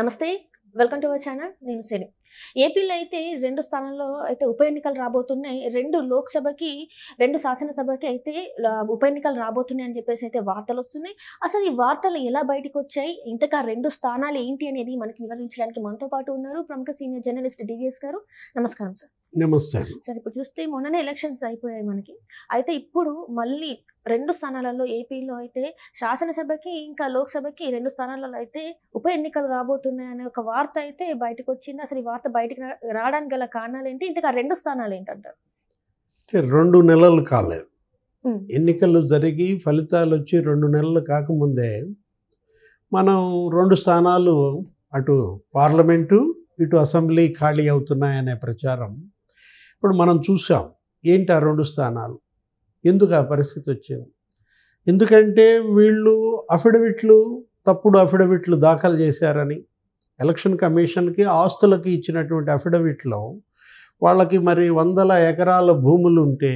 నమస్తే welcome to our channel నేను సిని ఏపీలో అయితే రెండు స్థానాల్లో అయితే ఉప ఎన్నికలు రాబోతున్నాయి రెండు లోక్సభకి రెండు శాసనసభకి అయితే ఉప ఎన్నికలు రాబోతున్నాయి అని చెప్పేసి అయితే వార్తలు వస్తున్నాయి అసలు ఈ వార్తలు ఎలా బయటకు వచ్చాయి ఇంతకా రెండు స్థానాలు ఏంటి అనేది మనకి వివరించడానికి మనతో పాటు ఉన్నారు ప్రముఖ సీనియర్ జర్నలిస్ట్ డివిఎస్ గారు నమస్కారం సార్ నమస్తే సార్ ఇప్పుడు చూస్తే మొన్ననే ఎలక్షన్స్ అయిపోయాయి మనకి అయితే ఇప్పుడు మళ్ళీ రెండు స్థానాలలో ఏపీలో అయితే శాసనసభకి ఇంకా లోక్సభకి రెండు స్థానాలలో అయితే ఉప ఎన్నికలు రాబోతున్నాయి అనే ఒక వార్త అయితే బయటకు వచ్చింది అసలు ఈ వార్త బయటకు రావడానికి గల కారణాలు ఏంటి ఇంతకు రెండు స్థానాలు ఏంటంటారు రెండు నెలలు కాలేదు ఎన్నికలు జరిగి ఫలితాలు వచ్చి రెండు నెలలు కాకముందే మనం రెండు స్థానాలు అటు పార్లమెంటు ఇటు అసెంబ్లీ ఖాళీ అవుతున్నాయనే ప్రచారం ఇప్పుడు మనం చూసాం ఏంటి ఆ రెండు స్థానాలు ఎందుకు ఆ పరిస్థితి వచ్చింది ఎందుకంటే వీళ్ళు అఫిడవిట్లు తప్పుడు అఫిడవిట్లు దాఖలు చేశారని ఎలక్షన్ కమిషన్కి ఆస్తులకి ఇచ్చినటువంటి అఫిడవిట్లో వాళ్ళకి మరి వందల ఎకరాల భూములు ఉంటే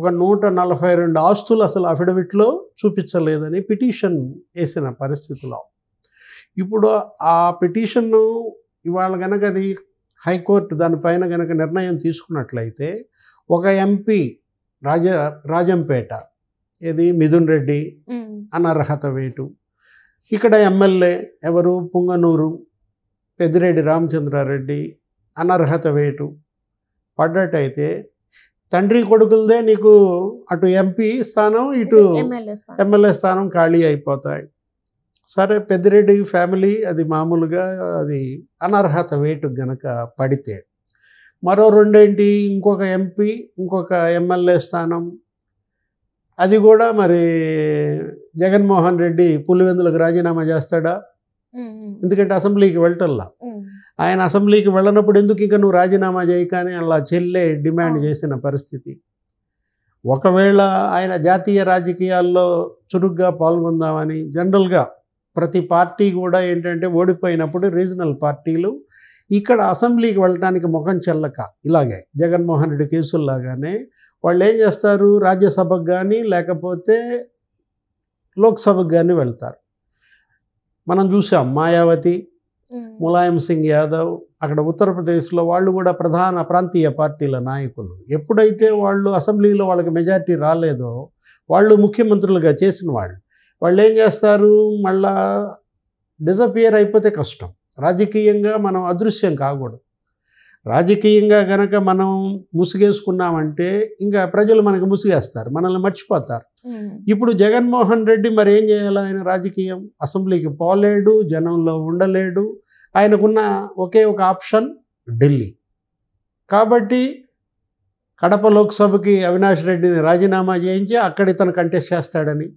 ఒక నూట నలభై రెండు ఆస్తులు అసలు అఫిడవిట్లో చూపించలేదని పిటిషన్ వేసిన పరిస్థితిలో ఇప్పుడు ఆ పిటిషన్ను ఇవాళ కనుక అది హైకోర్టు దానిపైన కనుక నిర్ణయం తీసుకున్నట్లయితే ఒక ఎంపీ రాజ రాజంపేట ఏది మిథున్ రెడ్డి అనర్హత వేటు ఇక్కడ ఎమ్మెల్యే ఎవరు పుంగనూరు పెద్దిరెడ్డి రామచంద్రారెడ్డి అనర్హత వేటు పడ్డట్టయితే తండ్రి కొడుకులదే నీకు అటు ఎంపీ స్థానం ఇటు ఎమ్మెల్యే స్థానం ఖాళీ అయిపోతాయి సరే పెద్దిరెడ్డి ఫ్యామిలీ అది మామూలుగా అది అనర్హత వేటు గనక పడితే మరో రెండేంటి ఇంకొక ఎంపీ ఇంకొక ఎమ్మెల్యే స్థానం అది కూడా మరి జగన్మోహన్ రెడ్డి పులివెందులకు రాజీనామా చేస్తాడా ఎందుకంటే అసెంబ్లీకి వెళ్ళటల్లా ఆయన అసెంబ్లీకి వెళ్ళనప్పుడు ఎందుకు ఇంకా నువ్వు రాజీనామా కానీ అలా చెల్లే డిమాండ్ చేసిన పరిస్థితి ఒకవేళ ఆయన జాతీయ రాజకీయాల్లో చురుగ్గా పాల్గొందామని జనరల్గా ప్రతి పార్టీ కూడా ఏంటంటే ఓడిపోయినప్పుడు రీజనల్ పార్టీలు ఇక్కడ అసెంబ్లీకి వెళ్ళడానికి ముఖం చెల్లక ఇలాగే జగన్మోహన్ రెడ్డి కేసుల్లాగానే వాళ్ళు ఏం చేస్తారు రాజ్యసభకు కానీ లేకపోతే లోక్సభకు కానీ వెళ్తారు మనం చూసాం మాయావతి ములాయం సింగ్ యాదవ్ అక్కడ ఉత్తరప్రదేశ్లో వాళ్ళు కూడా ప్రధాన ప్రాంతీయ పార్టీల నాయకులు ఎప్పుడైతే వాళ్ళు అసెంబ్లీలో వాళ్ళకి మెజార్టీ రాలేదో వాళ్ళు ముఖ్యమంత్రులుగా చేసిన వాళ్ళు వాళ్ళు ఏం చేస్తారు మళ్ళా డిజపియర్ అయిపోతే కష్టం రాజకీయంగా మనం అదృశ్యం కాకూడదు రాజకీయంగా కనుక మనం ముసుగేసుకున్నామంటే ఇంకా ప్రజలు మనకు ముసుగేస్తారు మనల్ని మర్చిపోతారు ఇప్పుడు జగన్మోహన్ రెడ్డి మరి ఏం చేయాలి ఆయన రాజకీయం అసెంబ్లీకి పోలేడు జనంలో ఉండలేడు ఆయనకున్న ఒకే ఒక ఆప్షన్ ఢిల్లీ కాబట్టి కడప లోక్సభకి అవినాష్ రెడ్డిని రాజీనామా చేయించి అక్కడ ఇతను కంటెస్ట్ చేస్తాడని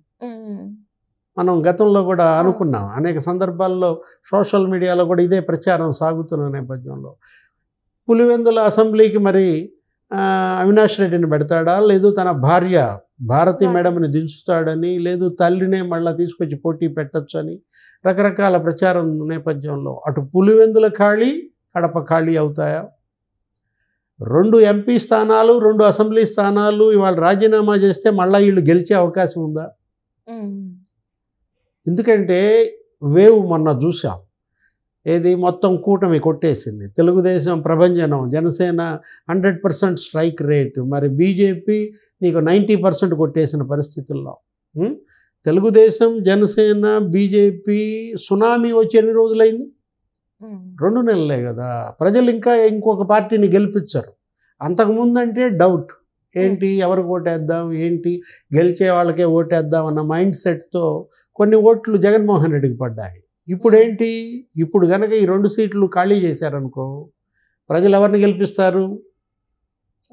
మనం గతంలో కూడా అనుకున్నాం అనేక సందర్భాల్లో సోషల్ మీడియాలో కూడా ఇదే ప్రచారం సాగుతున్న నేపథ్యంలో పులివెందుల అసెంబ్లీకి మరి అవినాష్ రెడ్డిని పెడతాడా లేదు తన భార్య భారతి మేడంని దించుతాడని లేదు తల్లినే మళ్ళీ తీసుకొచ్చి పోటీ అని రకరకాల ప్రచారం నేపథ్యంలో అటు పులివెందుల ఖాళీ కడప ఖాళీ అవుతాయా రెండు ఎంపీ స్థానాలు రెండు అసెంబ్లీ స్థానాలు ఇవాళ రాజీనామా చేస్తే మళ్ళీ వీళ్ళు గెలిచే అవకాశం ఉందా ఎందుకంటే వేవ్ మొన్న చూసాం ఏది మొత్తం కూటమి కొట్టేసింది తెలుగుదేశం ప్రభంజనం Janasena hundred percent strike rate మరి బీజేపీ నీకు నైంటీ పర్సెంట్ కొట్టేసిన పరిస్థితుల్లో తెలుగుదేశం జనసేన బీజేపీ సునామీ వచ్చి ఎన్ని రోజులైంది రెండు నెలలే కదా ప్రజలు ఇంకా ఇంకొక పార్టీని గెలిపించరు అంతకుముందంటే డౌట్ Hmm. ఏంటి ఎవరికి ఓటేద్దాం ఏంటి గెలిచే వాళ్ళకే ఓటేద్దాం అన్న మైండ్ సెట్తో కొన్ని ఓట్లు జగన్మోహన్ రెడ్డికి పడ్డాయి ఇప్పుడేంటి ఇప్పుడు కనుక hmm. ఈ రెండు సీట్లు ఖాళీ చేశారనుకో ప్రజలు ఎవరిని గెలిపిస్తారు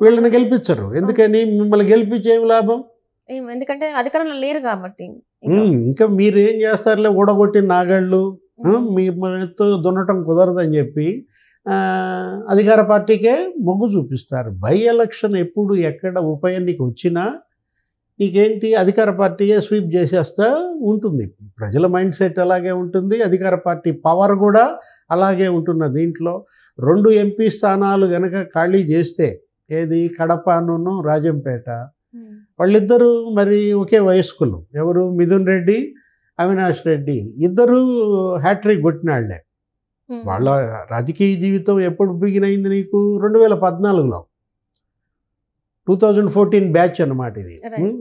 వీళ్ళని గెలిపించరు ఎందుకని మిమ్మల్ని గెలిపించి లాభం ఎందుకంటే అధికారంలో లేరు కాబట్టి ఇంకా మీరు ఏం చేస్తారులే ఊడగొట్టి నాగళ్ళు hmm. మీతో దున్నటం కుదరదని చెప్పి అధికార పార్టీకే మొగ్గు చూపిస్తారు బై ఎలక్షన్ ఎప్పుడు ఎక్కడ ఉప ఎన్నిక వచ్చినా నీకేంటి అధికార పార్టీయే స్వీప్ చేసేస్తా ఉంటుంది ప్రజల మైండ్ సెట్ అలాగే ఉంటుంది అధికార పార్టీ పవర్ కూడా అలాగే ఉంటున్న దీంట్లో రెండు ఎంపీ స్థానాలు గనక ఖాళీ చేస్తే ఏది కడపను రాజంపేట వాళ్ళిద్దరూ మరి ఒకే వయస్కులు ఎవరు మిథున్ రెడ్డి అవినాష్ రెడ్డి ఇద్దరూ హ్యాట్రిక్ కొట్టినాళ్లే వాళ్ళ రాజకీయ జీవితం ఎప్పుడు బిగిన్ అయింది నీకు రెండు వేల పద్నాలుగులో టూ థౌజండ్ ఫోర్టీన్ బ్యాచ్ అనమాట ఇది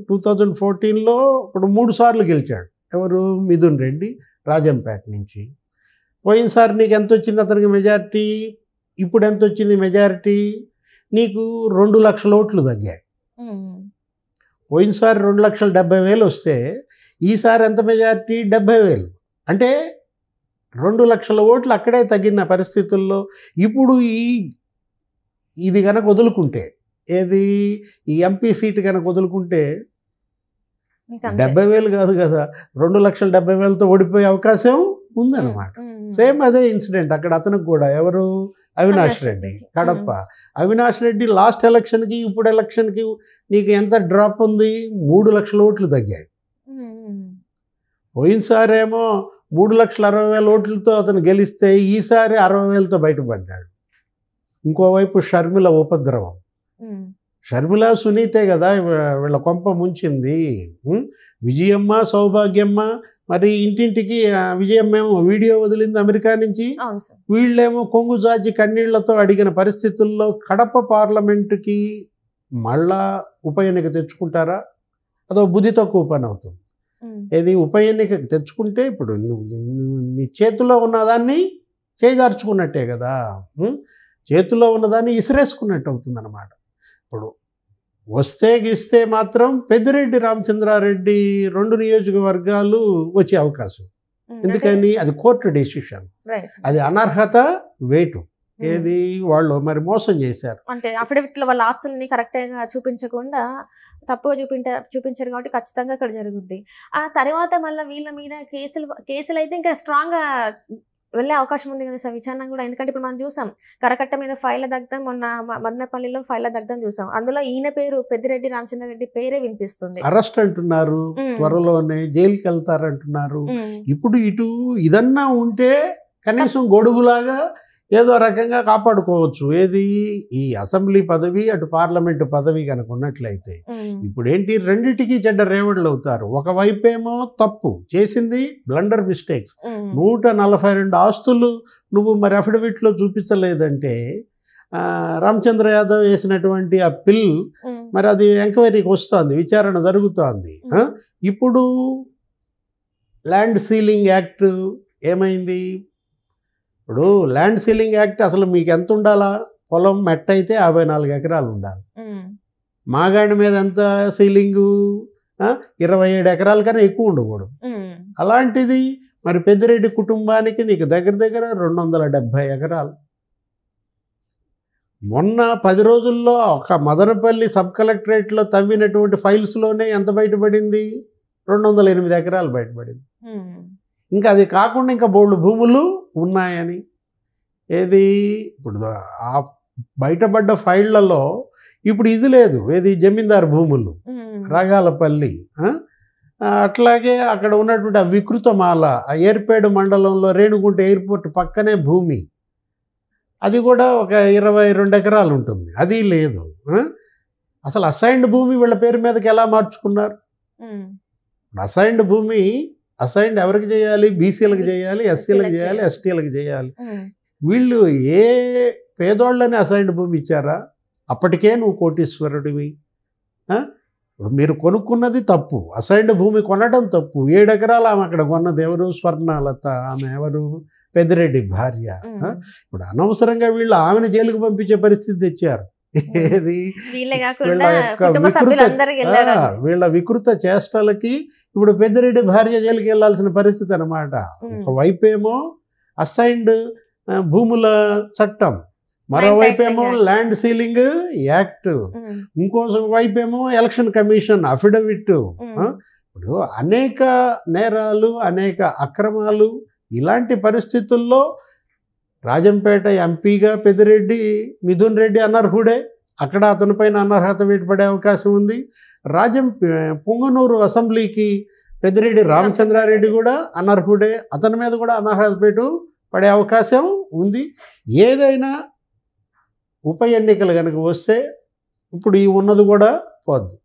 టూ థౌజండ్ ఫోర్టీన్లో ఇప్పుడు మూడు సార్లు గెలిచాడు ఎవరు మిథున్ రెడ్డి రాజంపేట నుంచి పోయినసారి నీకు ఎంత వచ్చింది అతనికి మెజారిటీ ఇప్పుడు ఎంత వచ్చింది మెజారిటీ నీకు రెండు లక్షల ఓట్లు తగ్గాయి పోయినసారి రెండు లక్షల డెబ్బై వేలు వస్తే ఈసారి ఎంత మెజారిటీ డెబ్బై వేలు అంటే రెండు లక్షల ఓట్లు అక్కడే తగిన పరిస్థితుల్లో ఇప్పుడు ఈ ఇది కనుక వదులుకుంటే ఏది ఈ ఎంపీ సీట్ కనుక వదులుకుంటే డెబ్బై వేలు కాదు కదా రెండు లక్షల డెబ్బై వేలతో ఓడిపోయే అవకాశం ఉందన్నమాట సేమ్ అదే ఇన్సిడెంట్ అక్కడ అతనికి కూడా ఎవరు అవినాష్ రెడ్డి కడప అవినాష్ రెడ్డి లాస్ట్ ఎలక్షన్కి ఇప్పుడు ఎలక్షన్కి నీకు ఎంత డ్రాప్ ఉంది మూడు లక్షల ఓట్లు తగ్గాయి పోయినసారేమో మూడు లక్షల అరవై వేల ఓట్లతో అతను గెలిస్తే ఈసారి అరవై వేలతో బయటపడ్డాడు ఇంకోవైపు షర్మిల ఉపద్రవం షర్మిల సునీతే కదా వీళ్ళ కొంప ముంచింది విజయమ్మ సౌభాగ్యమ్మ మరి ఇంటింటికి ఏమో వీడియో వదిలింది అమెరికా నుంచి వీళ్ళేమో కొంగు జాజి కన్నీళ్లతో అడిగిన పరిస్థితుల్లో కడప పార్లమెంటుకి మళ్ళా ఉప ఎన్నిక తెచ్చుకుంటారా అదో బుద్ధి తక్కువ పని అవుతుంది ఏది ఉప ఎన్నిక తెచ్చుకుంటే ఇప్పుడు నీ చేతిలో ఉన్నదాన్ని చేజార్చుకున్నట్టే కదా చేతిలో ఉన్నదాన్ని ఇసిరేసుకున్నట్టు అవుతుందన్నమాట ఇప్పుడు వస్తే గిస్తే మాత్రం పెద్దిరెడ్డి రామచంద్రారెడ్డి రెండు నియోజకవర్గాలు వచ్చే అవకాశం ఎందుకని అది కోర్టు డెసిషన్ అది అనర్హత వేటు ఏది వాళ్ళు మరి మోసం చేశారు అంటే అఫిడవిట్లో వాళ్ళ ఆస్తుల్ని కరెక్ట్గా చూపించకుండా తప్పుగా చూపించారు చూపించారు కాబట్టి ఖచ్చితంగా ఇక్కడ జరుగుద్ది ఆ తర్వాత మళ్ళీ వీళ్ళ మీద కేసులు కేసులు అయితే ఇంకా స్ట్రాంగ్గా వెళ్ళే అవకాశం ఉంది కదా సార్ విచారణ కూడా ఎందుకంటే ఇప్పుడు మనం చూసాం కరకట్ట మీద ఫైల్ దగ్గం మొన్న మదనపల్లిలో ఫైల్ దగ్గం చూసాం అందులో ఈయన పేరు పెద్దిరెడ్డి రెడ్డి పేరే వినిపిస్తుంది అరెస్ట్ అంటున్నారు త్వరలోనే జైలుకి వెళ్తారంటున్నారు ఇప్పుడు ఇటు ఇదన్నా ఉంటే కనీసం గొడుగులాగా ఏదో రకంగా కాపాడుకోవచ్చు ఏది ఈ అసెంబ్లీ పదవి అటు పార్లమెంటు పదవి కనుక ఉన్నట్లయితే ఇప్పుడు ఏంటి రెండిటికి చెడ్డ రేవడ్లు అవుతారు ఒకవైపేమో తప్పు చేసింది బ్లండర్ మిస్టేక్స్ నూట నలభై రెండు ఆస్తులు నువ్వు మరి అఫిడవిట్లో చూపించలేదంటే రామచంద్ర యాదవ్ వేసినటువంటి ఆ పిల్ మరి అది ఎంక్వైరీకి వస్తుంది విచారణ జరుగుతోంది ఇప్పుడు ల్యాండ్ సీలింగ్ యాక్ట్ ఏమైంది ఇప్పుడు ల్యాండ్ సీలింగ్ యాక్ట్ అసలు మీకు ఎంత ఉండాలా పొలం మెట్ అయితే యాభై నాలుగు ఎకరాలు ఉండాలి మాగాడి మీద ఎంత సీలింగు ఇరవై ఏడు ఎకరాల కన్నా ఎక్కువ ఉండకూడదు అలాంటిది మరి పెద్దిరెడ్డి కుటుంబానికి నీకు దగ్గర దగ్గర రెండు వందల డెబ్భై ఎకరాలు మొన్న పది రోజుల్లో ఒక మదనపల్లి సబ్ కలెక్టరేట్లో తవ్వినటువంటి ఫైల్స్లోనే ఎంత బయటపడింది రెండు వందల ఎనిమిది ఎకరాలు బయటపడింది ఇంకా అది కాకుండా ఇంకా బోళ్ళు భూములు ఉన్నాయని ఏది ఇప్పుడు ఆ బయటపడ్డ ఫైళ్లలో ఇప్పుడు ఇది లేదు ఏది జమీందారు భూములు రగాలపల్లి అట్లాగే అక్కడ ఉన్నటువంటి ఆ వికృతమాల ఆ ఏర్పేడు మండలంలో రేణుగుంట ఎయిర్పోర్ట్ పక్కనే భూమి అది కూడా ఒక ఇరవై రెండు ఎకరాలు ఉంటుంది అది లేదు అసలు అసైన్డ్ భూమి వీళ్ళ పేరు మీదకి ఎలా మార్చుకున్నారు అసైన్డ్ భూమి అసైన్డ్ ఎవరికి చేయాలి బీసీలకు చేయాలి ఎస్సీలకు చేయాలి ఎస్టీలకు చేయాలి వీళ్ళు ఏ పేదోళ్ళని అసైన్డ్ భూమి ఇచ్చారా అప్పటికే నువ్వు కోటీశ్వరుడివి మీరు కొనుక్కున్నది తప్పు అసైన్డ్ భూమి కొనడం తప్పు ఏడెకరాలు ఆమె అక్కడ కొన్నది ఎవరు స్వర్ణాలత ఆమె ఎవరు పెద్దిరెడ్డి భార్య ఇప్పుడు అనవసరంగా వీళ్ళు ఆమెను జైలుకు పంపించే పరిస్థితి తెచ్చారు ఏది వీళ్ళ వికృత చేష్టలకి ఇప్పుడు పెద్దిరెడ్డి భార్య జైలుకి వెళ్లాల్సిన పరిస్థితి అనమాట ఒకవైపేమో అసైన్డ్ భూముల చట్టం మరోవైపేమో ల్యాండ్ సీలింగ్ యాక్ట్ ఇంకో వైపేమో ఎలక్షన్ కమిషన్ అఫిడవిట్ ఇప్పుడు అనేక నేరాలు అనేక అక్రమాలు ఇలాంటి పరిస్థితుల్లో రాజంపేట ఎంపీగా పెద్దిరెడ్డి మిథున్ రెడ్డి అనర్హుడే అక్కడ అతని పైన అనర్హత వేటుపడే అవకాశం ఉంది రాజం పొంగనూరు అసెంబ్లీకి పెద్దిరెడ్డి రామచంద్రారెడ్డి కూడా అనర్హుడే అతని మీద కూడా అనర్హత పేటు పడే అవకాశం ఉంది ఏదైనా ఉప ఎన్నికలు కనుక వస్తే ఇప్పుడు ఈ ఉన్నది కూడా పోద్ది